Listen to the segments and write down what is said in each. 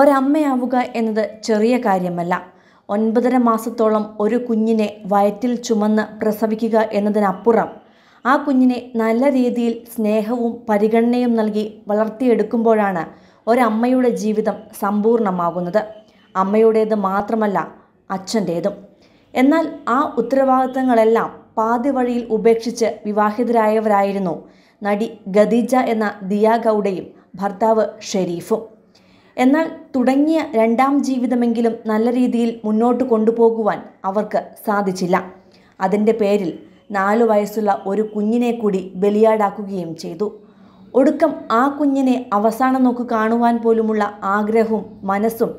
ഒരമ്മയാവുക എന്നത് ചെറിയ കാര്യമല്ല ഒൻപതര മാസത്തോളം ഒരു കുഞ്ഞിനെ വയറ്റിൽ ചുമന്ന് പ്രസവിക്കുക എന്നതിനപ്പുറം ആ കുഞ്ഞിനെ നല്ല രീതിയിൽ സ്നേഹവും പരിഗണനയും നൽകി വളർത്തിയെടുക്കുമ്പോഴാണ് ഒരമ്മയുടെ ജീവിതം സമ്പൂർണ്ണമാകുന്നത് അമ്മയുടേത് മാത്രമല്ല അച്ഛൻ്റേതും എന്നാൽ ആ ഉത്തരവാദിത്തങ്ങളെല്ലാം പാതി വഴിയിൽ ഉപേക്ഷിച്ച് വിവാഹിതരായവരായിരുന്നു നടി ഖദീജ എന്ന ദിയ ഗൗഡയും ഭർത്താവ് ഷെരീഫും എന്നാൽ തുടങ്ങിയ രണ്ടാം ജീവിതമെങ്കിലും നല്ല രീതിയിൽ മുന്നോട്ട് കൊണ്ടുപോകുവാൻ അവർക്ക് സാധിച്ചില്ല അതിൻ്റെ പേരിൽ നാലു വയസ്സുള്ള ഒരു കുഞ്ഞിനെ കൂടി ബലിയാടാക്കുകയും ചെയ്തു ഒടുക്കം ആ കുഞ്ഞിനെ അവസാനം നോക്ക് കാണുവാൻ പോലുമുള്ള ആഗ്രഹവും മനസ്സും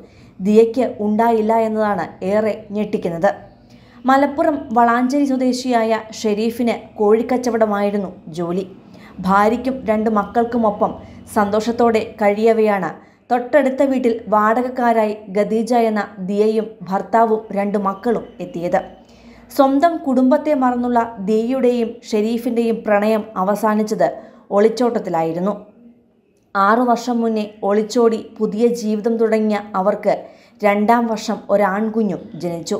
ദിയയ്ക്ക് ഉണ്ടായില്ല എന്നതാണ് ഏറെ ഞെട്ടിക്കുന്നത് മലപ്പുറം വളാഞ്ചേരി സ്വദേശിയായ ഷെരീഫിന് കോഴിക്കച്ചവടമായിരുന്നു ജോലി ഭാര്യയ്ക്കും രണ്ട് മക്കൾക്കുമൊപ്പം സന്തോഷത്തോടെ കഴിയവയാണ് തൊട്ടടുത്ത വീട്ടിൽ വാടകക്കാരായി ഖദീജ എന്ന ദിയയും ഭർത്താവും രണ്ട് മക്കളും എത്തിയത് സ്വന്തം കുടുംബത്തെ മറന്നുള്ള ദിയയുടെയും ഷെരീഫിൻ്റെയും പ്രണയം അവസാനിച്ചത് ഒളിച്ചോട്ടത്തിലായിരുന്നു ആറു വർഷം മുന്നേ ഒളിച്ചോടി പുതിയ ജീവിതം തുടങ്ങിയ അവർക്ക് രണ്ടാം വർഷം ഒരാൺകുഞ്ഞും ജനിച്ചു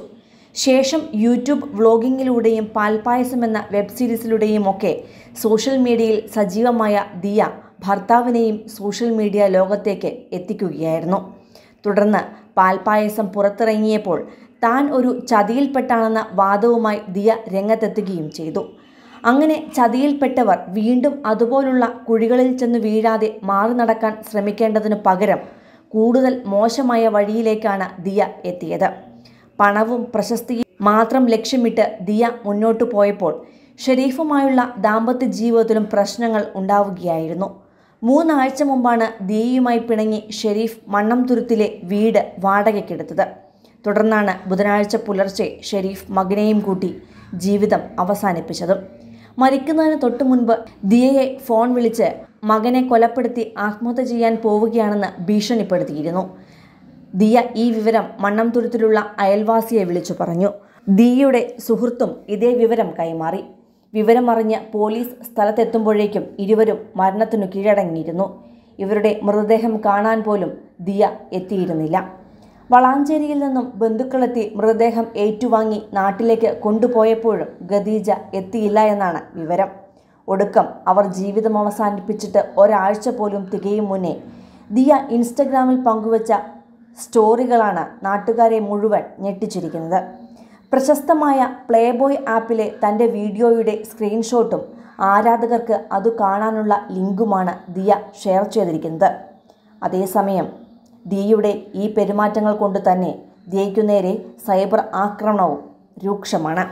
ശേഷം യൂട്യൂബ് വ്ളോഗിങ്ങിലൂടെയും പാൽപായസം എന്ന വെബ് സീരീസിലൂടെയും ഒക്കെ സോഷ്യൽ മീഡിയയിൽ സജീവമായ ദിയ ഭർത്താവിനെയും സോഷ്യൽ മീഡിയ ലോകത്തേക്ക് എത്തിക്കുകയായിരുന്നു തുടർന്ന് പാൽപായസം പുറത്തിറങ്ങിയപ്പോൾ താൻ ഒരു ചതിയിൽപ്പെട്ടാണെന്ന വാദവുമായി ദിയ രംഗത്തെത്തുകയും ചെയ്തു അങ്ങനെ ചതിയിൽപ്പെട്ടവർ വീണ്ടും അതുപോലുള്ള കുഴികളിൽ ചെന്ന് വീഴാതെ മാറി നടക്കാൻ ശ്രമിക്കേണ്ടതിനു പകരം കൂടുതൽ മോശമായ വഴിയിലേക്കാണ് ദിയ എത്തിയത് പണവും പ്രശസ്തിയും മാത്രം ലക്ഷ്യമിട്ട് ദിയ മുന്നോട്ടു പോയപ്പോൾ ഷെരീഫുമായുള്ള ദാമ്പത്യ ജീവിതത്തിലും പ്രശ്നങ്ങൾ ഉണ്ടാവുകയായിരുന്നു മൂന്നാഴ്ച മുമ്പാണ് ദീയുമായി പിണങ്ങി ഷെരീഫ് മണ്ണംതുരുത്തിലെ വീട് വാടകയ്ക്കെടുത്തത് തുടർന്നാണ് ബുധനാഴ്ച പുലർച്ചെ ഷെരീഫ് മകനെയും കൂട്ടി ജീവിതം അവസാനിപ്പിച്ചതും മരിക്കുന്നതിന് തൊട്ടു മുൻപ് ദിയയെ ഫോൺ വിളിച്ച് മകനെ കൊലപ്പെടുത്തി ആത്മഹത്യ ചെയ്യാൻ പോവുകയാണെന്ന് ഭീഷണിപ്പെടുത്തിയിരുന്നു ദിയ ഈ വിവരം മണ്ണംതുരുത്തിലുള്ള അയൽവാസിയെ വിളിച്ചു പറഞ്ഞു ദിയയുടെ സുഹൃത്തും ഇതേ വിവരം കൈമാറി വിവരമറിഞ്ഞ് പോലീസ് സ്ഥലത്തെത്തുമ്പോഴേക്കും ഇരുവരും മരണത്തിനു കീഴടങ്ങിയിരുന്നു ഇവരുടെ മൃതദേഹം കാണാൻ പോലും ദിയ എത്തിയിരുന്നില്ല വളാഞ്ചേരിയിൽ നിന്നും ബന്ധുക്കളെത്തി മൃതദേഹം ഏറ്റുവാങ്ങി നാട്ടിലേക്ക് കൊണ്ടുപോയപ്പോഴും ഖദീജ എത്തിയില്ല എന്നാണ് വിവരം ഒടുക്കം അവർ ജീവിതം അവസാനിപ്പിച്ചിട്ട് ഒരാഴ്ച പോലും തികയും മുന്നേ ദിയ ഇൻസ്റ്റഗ്രാമിൽ പങ്കുവച്ച സ്റ്റോറികളാണ് നാട്ടുകാരെ മുഴുവൻ ഞെട്ടിച്ചിരിക്കുന്നത് പ്രശസ്തമായ പ്ലേബോയ് ആപ്പിലെ തൻ്റെ വീഡിയോയുടെ സ്ക്രീൻഷോട്ടും ആരാധകർക്ക് അത് കാണാനുള്ള ലിങ്കുമാണ് ദിയ ഷെയർ ചെയ്തിരിക്കുന്നത് അതേസമയം ദിയയുടെ ഈ പെരുമാറ്റങ്ങൾ കൊണ്ട് തന്നെ ദിയയ്ക്കു നേരെ സൈബർ ആക്രമണവും രൂക്ഷമാണ്